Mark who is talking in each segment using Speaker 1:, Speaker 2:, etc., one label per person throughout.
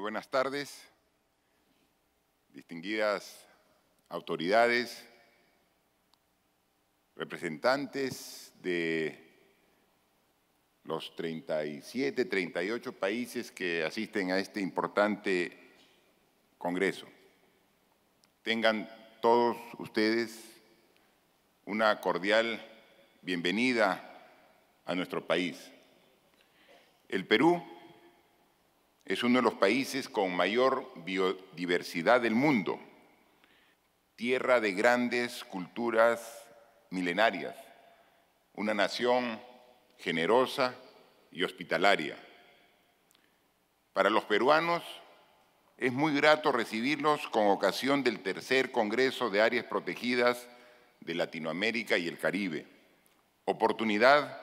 Speaker 1: buenas tardes, distinguidas autoridades, representantes de los 37, 38 países que asisten a este importante Congreso. Tengan todos ustedes una cordial bienvenida a nuestro país. El Perú es uno de los países con mayor biodiversidad del mundo, tierra de grandes culturas milenarias, una nación generosa y hospitalaria. Para los peruanos es muy grato recibirlos con ocasión del tercer Congreso de Áreas Protegidas de Latinoamérica y el Caribe, oportunidad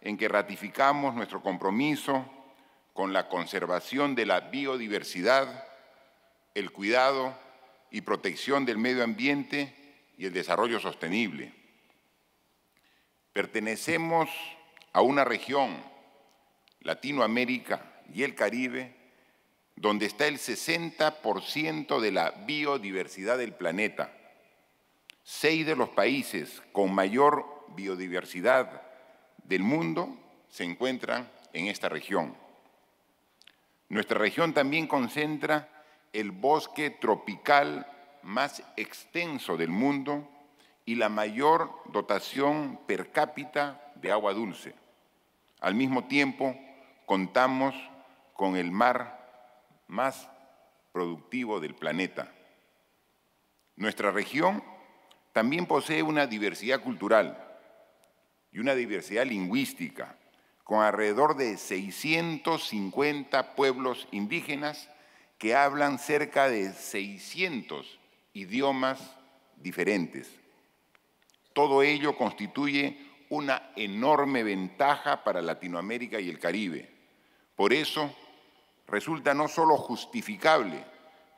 Speaker 1: en que ratificamos nuestro compromiso con la conservación de la biodiversidad, el cuidado y protección del medio ambiente y el desarrollo sostenible. Pertenecemos a una región, Latinoamérica y el Caribe, donde está el 60% de la biodiversidad del planeta. Seis de los países con mayor biodiversidad del mundo se encuentran en esta región. Nuestra región también concentra el bosque tropical más extenso del mundo y la mayor dotación per cápita de agua dulce. Al mismo tiempo, contamos con el mar más productivo del planeta. Nuestra región también posee una diversidad cultural y una diversidad lingüística con alrededor de 650 pueblos indígenas que hablan cerca de 600 idiomas diferentes. Todo ello constituye una enorme ventaja para Latinoamérica y el Caribe. Por eso resulta no solo justificable,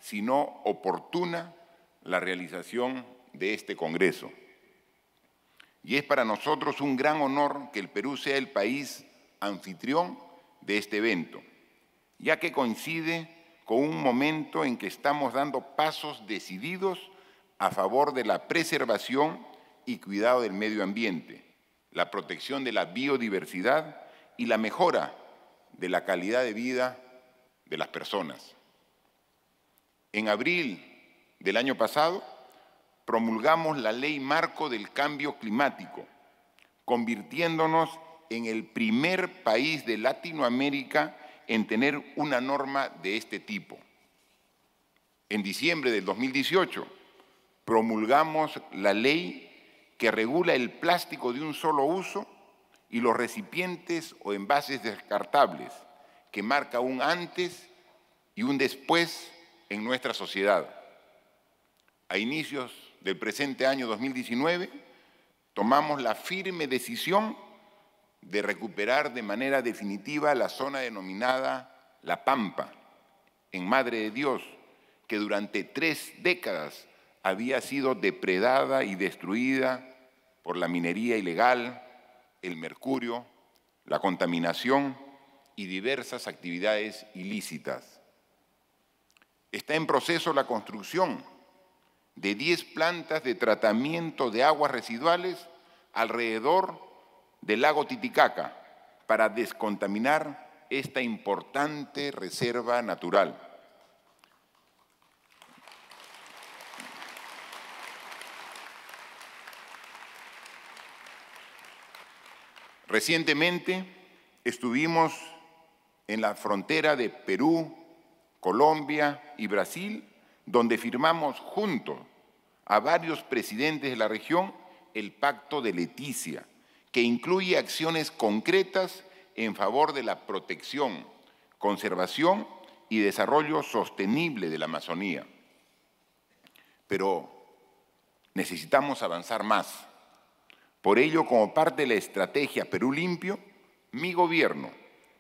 Speaker 1: sino oportuna la realización de este Congreso. Y es para nosotros un gran honor que el Perú sea el país anfitrión de este evento, ya que coincide con un momento en que estamos dando pasos decididos a favor de la preservación y cuidado del medio ambiente, la protección de la biodiversidad y la mejora de la calidad de vida de las personas. En abril del año pasado promulgamos la ley marco del cambio climático, convirtiéndonos en el primer país de Latinoamérica en tener una norma de este tipo. En diciembre del 2018 promulgamos la ley que regula el plástico de un solo uso y los recipientes o envases descartables, que marca un antes y un después en nuestra sociedad. A inicios del presente año 2019, tomamos la firme decisión de recuperar de manera definitiva la zona denominada La Pampa, en Madre de Dios, que durante tres décadas había sido depredada y destruida por la minería ilegal, el mercurio, la contaminación y diversas actividades ilícitas. Está en proceso la construcción de 10 plantas de tratamiento de aguas residuales alrededor del lago Titicaca para descontaminar esta importante reserva natural. Recientemente estuvimos en la frontera de Perú, Colombia y Brasil, donde firmamos junto a varios presidentes de la región el Pacto de Leticia, que incluye acciones concretas en favor de la protección, conservación y desarrollo sostenible de la Amazonía. Pero necesitamos avanzar más. Por ello, como parte de la estrategia Perú Limpio, mi gobierno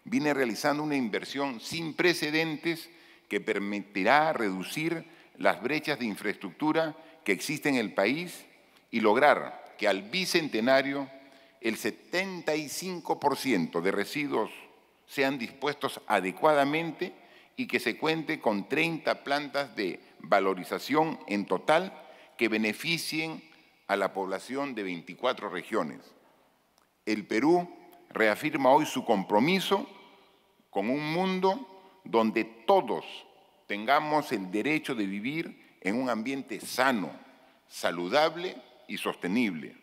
Speaker 1: viene realizando una inversión sin precedentes que permitirá reducir las brechas de infraestructura que existen en el país y lograr que al bicentenario el 75% de residuos sean dispuestos adecuadamente y que se cuente con 30 plantas de valorización en total que beneficien a la población de 24 regiones. El Perú reafirma hoy su compromiso con un mundo donde todos tengamos el derecho de vivir en un ambiente sano, saludable y sostenible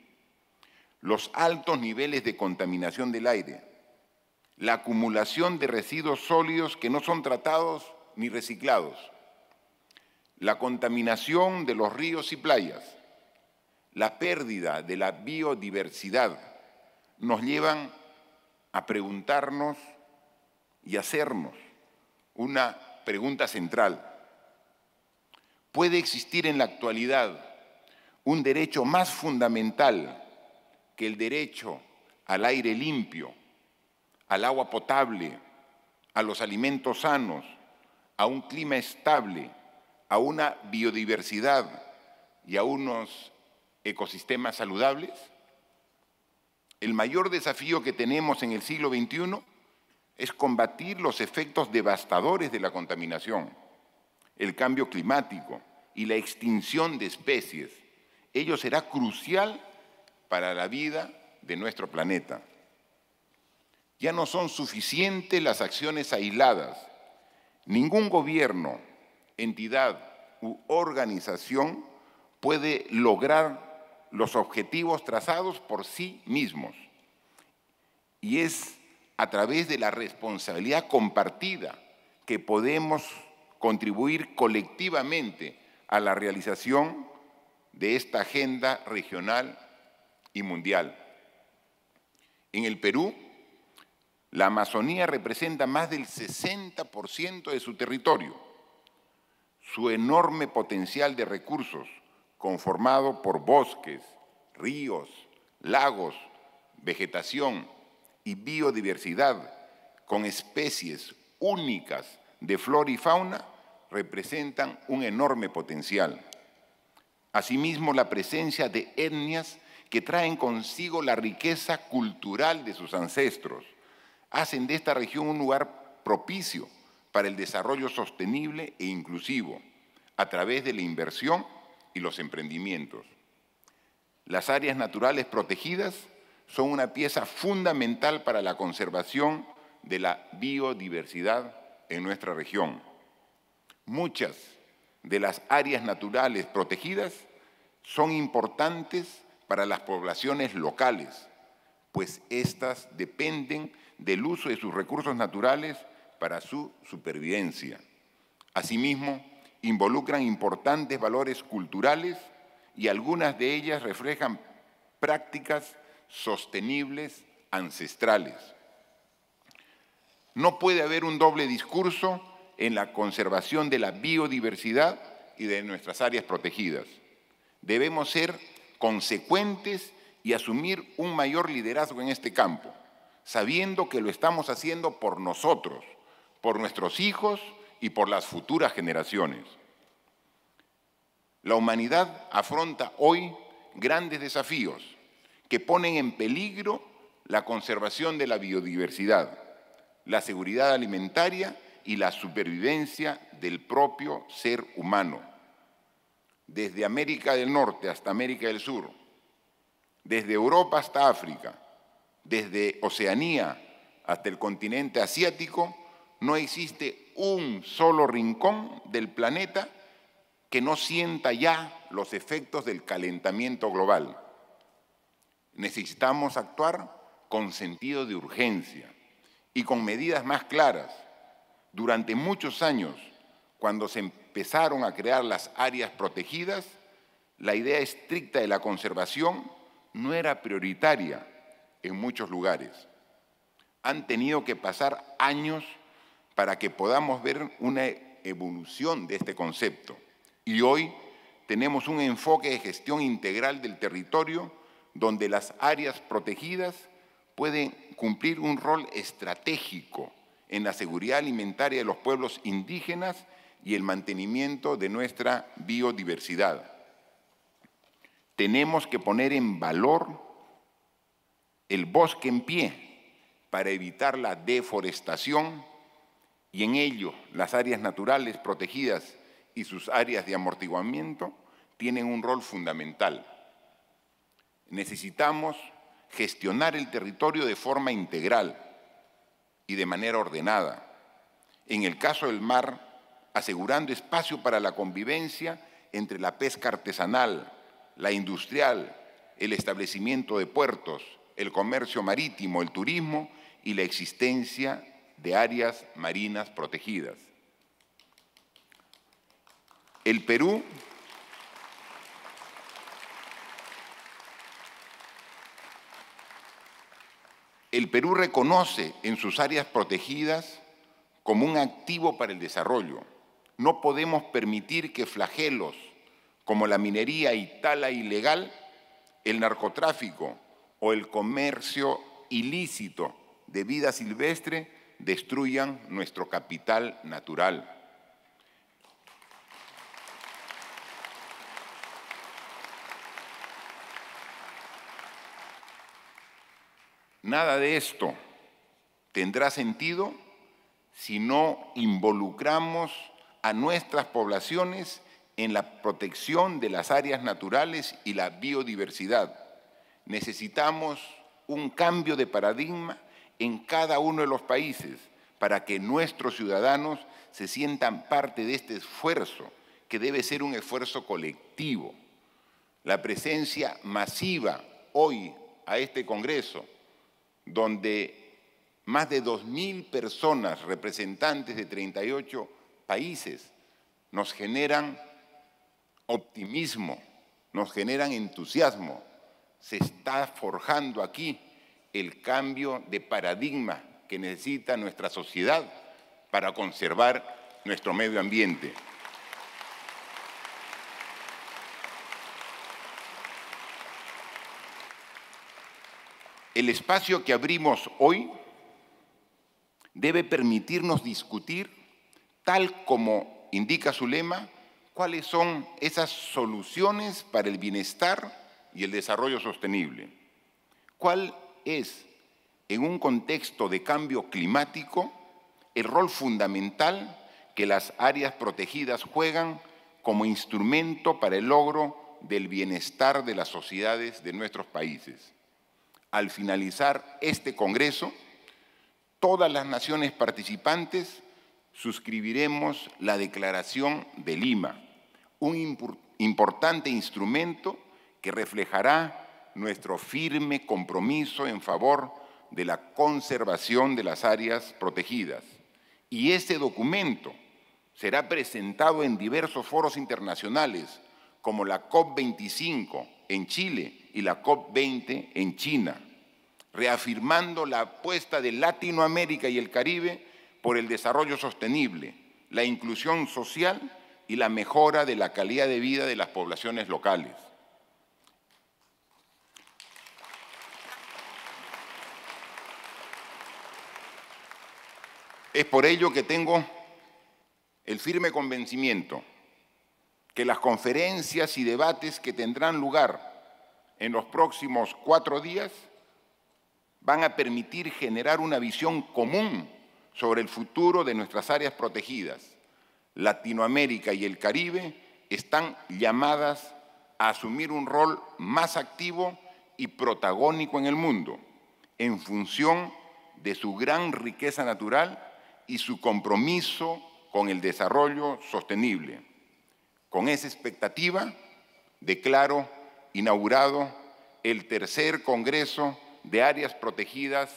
Speaker 1: los altos niveles de contaminación del aire, la acumulación de residuos sólidos que no son tratados ni reciclados, la contaminación de los ríos y playas, la pérdida de la biodiversidad, nos llevan a preguntarnos y hacernos una pregunta central. ¿Puede existir en la actualidad un derecho más fundamental que el derecho al aire limpio, al agua potable, a los alimentos sanos, a un clima estable, a una biodiversidad y a unos ecosistemas saludables? El mayor desafío que tenemos en el siglo XXI es combatir los efectos devastadores de la contaminación, el cambio climático y la extinción de especies. Ello será crucial para la vida de nuestro planeta. Ya no son suficientes las acciones aisladas. Ningún gobierno, entidad u organización puede lograr los objetivos trazados por sí mismos. Y es a través de la responsabilidad compartida que podemos contribuir colectivamente a la realización de esta agenda regional y mundial. En el Perú, la Amazonía representa más del 60% de su territorio. Su enorme potencial de recursos, conformado por bosques, ríos, lagos, vegetación y biodiversidad, con especies únicas de flora y fauna, representan un enorme potencial. Asimismo, la presencia de etnias que traen consigo la riqueza cultural de sus ancestros, hacen de esta región un lugar propicio para el desarrollo sostenible e inclusivo a través de la inversión y los emprendimientos. Las áreas naturales protegidas son una pieza fundamental para la conservación de la biodiversidad en nuestra región. Muchas de las áreas naturales protegidas son importantes para las poblaciones locales, pues estas dependen del uso de sus recursos naturales para su supervivencia. Asimismo, involucran importantes valores culturales y algunas de ellas reflejan prácticas sostenibles ancestrales. No puede haber un doble discurso en la conservación de la biodiversidad y de nuestras áreas protegidas. Debemos ser consecuentes y asumir un mayor liderazgo en este campo, sabiendo que lo estamos haciendo por nosotros, por nuestros hijos y por las futuras generaciones. La humanidad afronta hoy grandes desafíos que ponen en peligro la conservación de la biodiversidad, la seguridad alimentaria y la supervivencia del propio ser humano desde América del Norte hasta América del Sur, desde Europa hasta África, desde Oceanía hasta el continente asiático, no existe un solo rincón del planeta que no sienta ya los efectos del calentamiento global. Necesitamos actuar con sentido de urgencia y con medidas más claras. Durante muchos años, cuando se empezaron a crear las áreas protegidas, la idea estricta de la conservación no era prioritaria en muchos lugares. Han tenido que pasar años para que podamos ver una evolución de este concepto. Y hoy tenemos un enfoque de gestión integral del territorio donde las áreas protegidas pueden cumplir un rol estratégico en la seguridad alimentaria de los pueblos indígenas y el mantenimiento de nuestra biodiversidad. Tenemos que poner en valor el bosque en pie para evitar la deforestación y en ello las áreas naturales protegidas y sus áreas de amortiguamiento tienen un rol fundamental. Necesitamos gestionar el territorio de forma integral y de manera ordenada. En el caso del mar, asegurando espacio para la convivencia entre la pesca artesanal, la industrial, el establecimiento de puertos, el comercio marítimo, el turismo y la existencia de áreas marinas protegidas. El Perú El Perú reconoce en sus áreas protegidas como un activo para el desarrollo no podemos permitir que flagelos como la minería y tala ilegal, el narcotráfico o el comercio ilícito de vida silvestre destruyan nuestro capital natural. Nada de esto tendrá sentido si no involucramos a nuestras poblaciones en la protección de las áreas naturales y la biodiversidad. Necesitamos un cambio de paradigma en cada uno de los países para que nuestros ciudadanos se sientan parte de este esfuerzo, que debe ser un esfuerzo colectivo. La presencia masiva hoy a este Congreso, donde más de 2.000 personas, representantes de 38 países nos generan optimismo, nos generan entusiasmo. Se está forjando aquí el cambio de paradigma que necesita nuestra sociedad para conservar nuestro medio ambiente. El espacio que abrimos hoy debe permitirnos discutir tal como indica su lema, cuáles son esas soluciones para el bienestar y el desarrollo sostenible. ¿Cuál es, en un contexto de cambio climático, el rol fundamental que las áreas protegidas juegan como instrumento para el logro del bienestar de las sociedades de nuestros países? Al finalizar este Congreso, todas las naciones participantes suscribiremos la Declaración de Lima, un importante instrumento que reflejará nuestro firme compromiso en favor de la conservación de las áreas protegidas. Y este documento será presentado en diversos foros internacionales, como la COP25 en Chile y la COP20 en China, reafirmando la apuesta de Latinoamérica y el Caribe por el desarrollo sostenible, la inclusión social y la mejora de la calidad de vida de las poblaciones locales. Es por ello que tengo el firme convencimiento que las conferencias y debates que tendrán lugar en los próximos cuatro días van a permitir generar una visión común sobre el futuro de nuestras áreas protegidas, Latinoamérica y el Caribe, están llamadas a asumir un rol más activo y protagónico en el mundo, en función de su gran riqueza natural y su compromiso con el desarrollo sostenible. Con esa expectativa, declaro inaugurado el tercer Congreso de Áreas Protegidas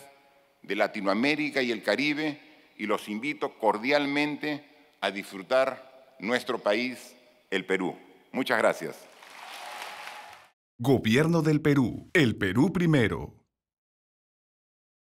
Speaker 1: de Latinoamérica y el Caribe, y los invito cordialmente a disfrutar nuestro país, el Perú. Muchas gracias. Gobierno del Perú. El Perú primero.